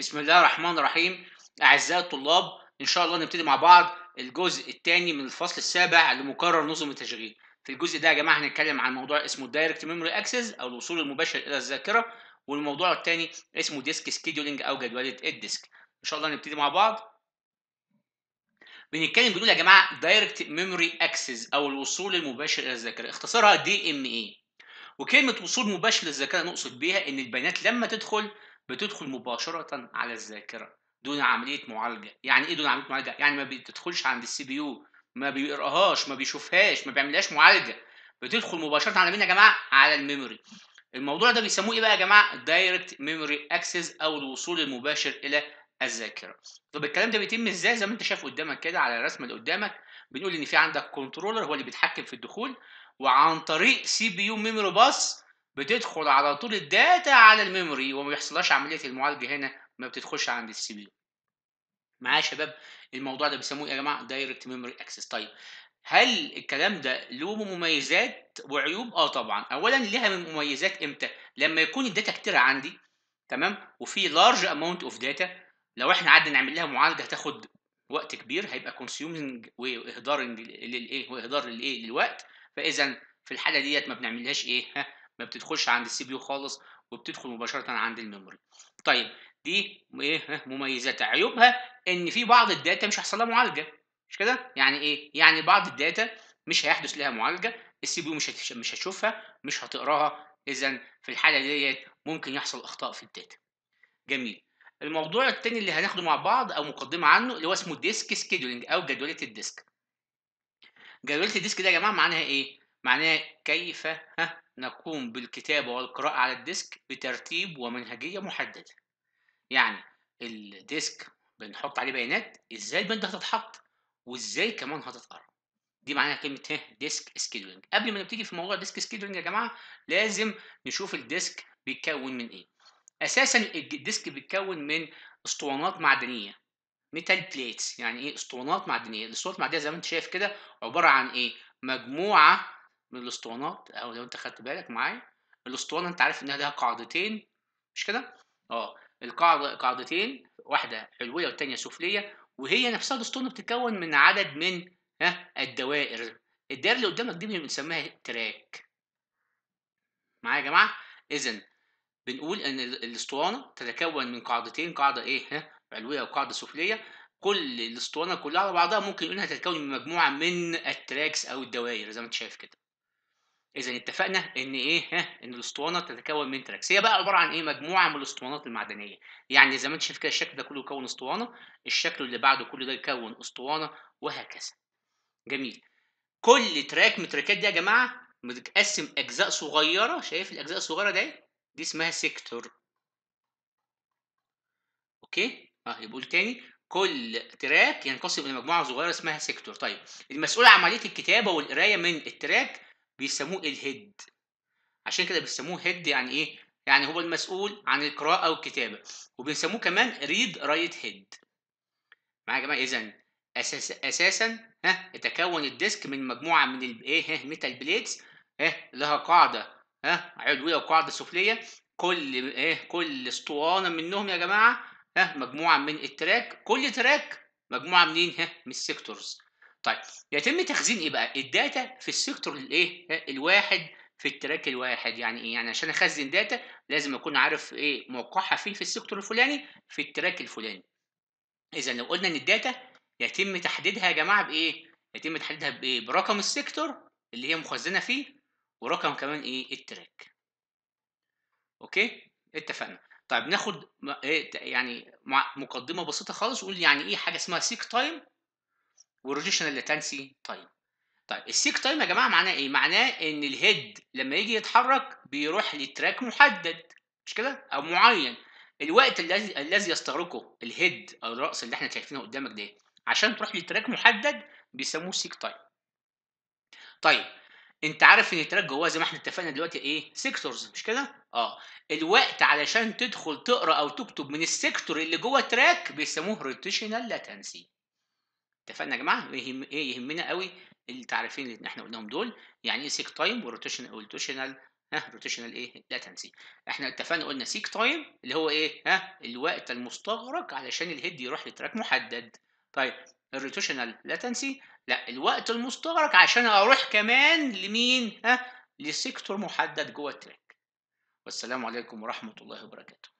بسم الله الرحمن الرحيم اعزائي الطلاب ان شاء الله نبتدي مع بعض الجزء الثاني من الفصل السابع لمقرر نظم التشغيل في الجزء ده يا جماعه هنتكلم عن موضوع اسمه دايركت ميموري اكسس او الوصول المباشر الى الذاكره والموضوع الثاني اسمه ديسك سكيدولينج او جدوله الديسك ان شاء الله نبتدي مع بعض بنتكلم بنقول يا جماعه دايركت ميموري اكسس او الوصول المباشر الى الذاكره اختصارها دي ام اي وكلمه وصول مباشر للذاكره نقصد بيها ان البيانات لما تدخل بتدخل مباشرة على الذاكرة دون عملية معالجة يعني ايه دون عملية معالجة يعني ما بتدخلش عند السي بي يو ما بيقراهاش ما بيشوفهاش ما بيعملهاش معالجة بتدخل مباشرة على مين يا جماعة على الميموري الموضوع ده بيسموه ايه بقى يا جماعة دايركت ميموري اكسس او الوصول المباشر الى الذاكرة طب الكلام ده بيتم ازاي زي ما انت شايف قدامك كده على الرسمة اللي قدامك بنقول ان في عندك كنترولر هو اللي بيتحكم في الدخول وعن طريق سي بي يو ميموري باس بتدخل على طول الداتا على الميموري وما بيحصلهاش عمليه المعالجه هنا ما بتدخلش عند السي بي يو معايا يا شباب الموضوع ده بيسموه يا جماعه دايركت ميموري اكسس طيب هل الكلام ده له مميزات وعيوب اه طبعا اولا ليها من مميزات امتى لما يكون الداتا كتيرة عندي تمام وفي لارج اماونت اوف داتا لو احنا قعدنا نعمل لها معالجه هتاخد وقت كبير هيبقى كونسيومنج واهدار للايه واهدار للايه للوقت فاذا في الحاله ديت ما بنعملهاش ايه ما بتدخلش عند السي بي يو خالص وبتدخل مباشره عند الميموري طيب دي ايه مميزاتها عيوبها ان في بعض الداتا مش هيحصل لها معالجه مش كده يعني ايه يعني بعض الداتا مش هيحدث لها معالجه السي بي يو مش مش هتشوفها مش هتقراها اذا في الحاله ديت ممكن يحصل اخطاء في الداتا جميل الموضوع الثاني اللي هناخده مع بعض او مقدمه عنه اللي هو اسمه ديسك سكيدولينج او جدوله الديسك جدوله الديسك ده يا جماعه معناها ايه معناها كيف ها نقوم بالكتابة والقراءة على الديسك بترتيب ومنهجية محددة يعني الديسك بنحط عليه بيانات ازاي البيانات دي هتتحط وازاي كمان هتتقرا دي معناها كلمة ايه ديسك سكيدولينج قبل ما نبتدي في موضوع ديسك سكيدولينج يا جماعة لازم نشوف الديسك بيتكون من ايه اساسا الديسك بيتكون من اسطوانات معدنية ميتال بليتس يعني ايه اسطوانات معدنية الاسطوانات المعدنية زي ما انت شايف كده عبارة عن ايه مجموعة من الاسطوانات او آه، لو انت خدت بالك معايا الاسطوانه انت عارف انها لها قاعدتين مش كده اه القاعده قاعدتين واحده علويه والثانيه سفليه وهي نفسها الاسطوانه بتتكون من عدد من ها الدوائر الدائره اللي قدامك دي بنسميها تراك معايا يا جماعه اذا بنقول ان الاسطوانه تتكون من قاعدتين قاعده ايه ها علويه وقاعده سفليه كل الاسطوانه كلها على بعضها ممكن نقول انها تتكون من مجموعه من التراكس او الدوائر زي ما انت شايف كده اذا اتفقنا ان ايه ها ان الاسطوانه تتكون من تراكس هي بقى عباره عن ايه مجموعه من الاسطوانات المعدنيه يعني زي ما انت شايف كده الشكل ده كله يكون اسطوانه الشكل اللي بعده كله ده يكون اسطوانه وهكذا جميل كل تراك من التراكات دي يا جماعه متقسم اجزاء صغيره شايف الاجزاء الصغيره دي دي اسمها سيكتور اوكي اه يقول تاني كل تراك ينقسم الى مجموعه صغيره اسمها سيكتور طيب المسؤول عن عمليه الكتابه والقرايه من التراك بيسموه الهيد عشان كده بيسموه هيد يعني ايه يعني هو المسؤول عن القراءه والكتابه وبيسموه كمان ريد رايت هيد معايا يا جماعه اذا اساسا اساسا ها يتكون الديسك من مجموعه من الايه ها ميتال بليتس ها لها قاعده ها علويه وقاعده سفليه كل ايه كل اسطوانه منهم يا جماعه ها مجموعه من التراك كل تراك مجموعه منين ها من السيكتورز طيب يتم تخزين ايه بقى الداتا في السيكتور الايه الواحد في التراك الواحد يعني ايه يعني عشان اخزن داتا لازم اكون عارف ايه موقعها فين في السيكتور الفلاني في التراك الفلاني اذا لو قلنا ان الداتا يتم تحديدها يا جماعه بايه يتم تحديدها بايه برقم السيكتور اللي هي مخزنه فيه ورقم كمان ايه التراك اوكي اتفقنا طيب ناخد إيه؟ يعني مقدمه بسيطه خالص ونقول يعني ايه حاجه اسمها سيك تايم والروتيشنال لاتنسي تايم طيب, طيب، السيك تايم يا جماعه معناه ايه معناه ان الهيد لما يجي يتحرك بيروح لتراك محدد مش كده او معين الوقت الذي الذي يستغرقه الهيد او الراس اللي احنا شايفينه قدامك ده عشان تروح لتراك محدد بيسموه سيك تايم طيب انت عارف ان التراك جواه زي ما احنا اتفقنا دلوقتي ايه سيكتورز مش كده اه الوقت علشان تدخل تقرا او تكتب من السيكتور اللي جوه التراك بيسموه روتيشنال لاتنسي اتفقنا يا جماعه يهم ايه يهمنا قوي التعريفين اللي احنا قلناهم دول يعني ايه سيك تايم وروتيشنال روتيشنال ها روتيشنال ايه لاتنسي احنا اتفقنا قلنا سيك تايم اللي هو ايه ها الوقت المستغرق علشان الهيد يروح لتراك محدد طيب الروتيشنال لاتنسي لا الوقت المستغرق عشان اروح كمان لمين ها لسيكتور محدد جوه التراك والسلام عليكم ورحمه الله وبركاته